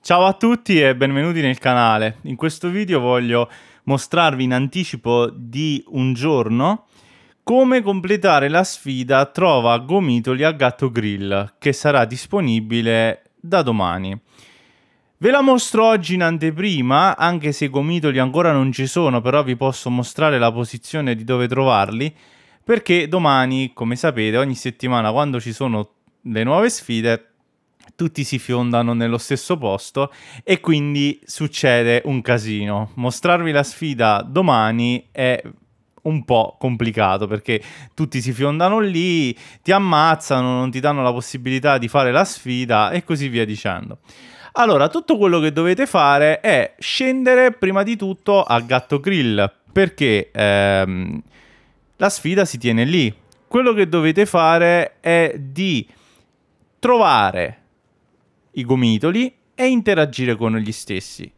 Ciao a tutti e benvenuti nel canale. In questo video voglio mostrarvi in anticipo di un giorno come completare la sfida Trova gomitoli a gatto grill che sarà disponibile da domani. Ve la mostro oggi in anteprima, anche se i gomitoli ancora non ci sono, però vi posso mostrare la posizione di dove trovarli, perché domani, come sapete, ogni settimana quando ci sono le nuove sfide tutti si fiondano nello stesso posto e quindi succede un casino. Mostrarvi la sfida domani è un po' complicato perché tutti si fiondano lì, ti ammazzano, non ti danno la possibilità di fare la sfida e così via dicendo. Allora, tutto quello che dovete fare è scendere prima di tutto a Gatto Grill perché ehm, la sfida si tiene lì. Quello che dovete fare è di trovare i gomitoli e interagire con gli stessi.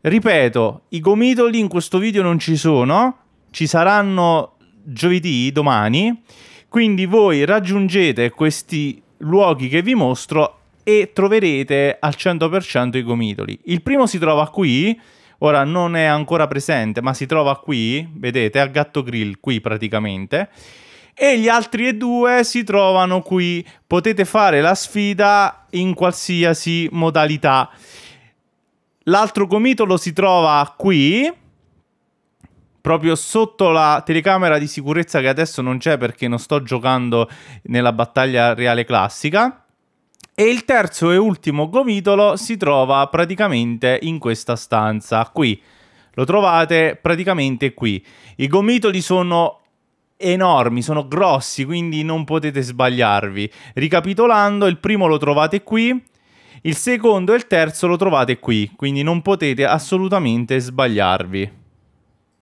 Ripeto, i gomitoli in questo video non ci sono, ci saranno giovedì, domani, quindi voi raggiungete questi luoghi che vi mostro e troverete al 100% i gomitoli. Il primo si trova qui, ora non è ancora presente, ma si trova qui, vedete, a Gatto Grill, qui praticamente e gli altri due si trovano qui. Potete fare la sfida in qualsiasi modalità. L'altro gomitolo si trova qui, proprio sotto la telecamera di sicurezza che adesso non c'è perché non sto giocando nella battaglia reale classica. E il terzo e ultimo gomitolo si trova praticamente in questa stanza qui. Lo trovate praticamente qui. I gomitoli sono enormi, sono grossi, quindi non potete sbagliarvi. Ricapitolando, il primo lo trovate qui, il secondo e il terzo lo trovate qui, quindi non potete assolutamente sbagliarvi.